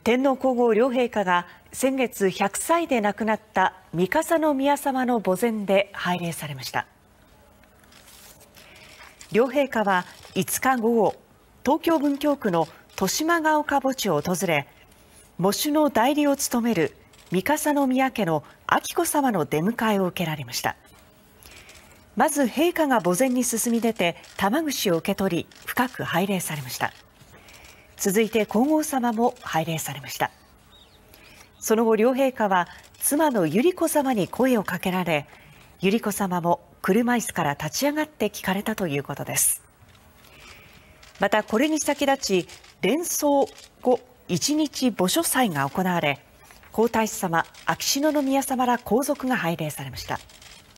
天皇皇后両陛下が先月100歳で亡くなった三笠宮様の墓前で拝礼されました両陛下は5日午後東京文京区の豊島が丘墓地を訪れ喪主の代理を務める三笠宮家の彬子様の出迎えを受けられましたまず陛下が墓前に進み出て玉串を受け取り深く拝礼されました続いて皇后さまも拝礼されましたその後両陛下は妻の百合子様に声をかけられ百合子様も車椅子から立ち上がって聞かれたということですまたこれに先立ち連想後一日墓所祭が行われ皇太子様秋篠宮様ら皇族が拝礼されました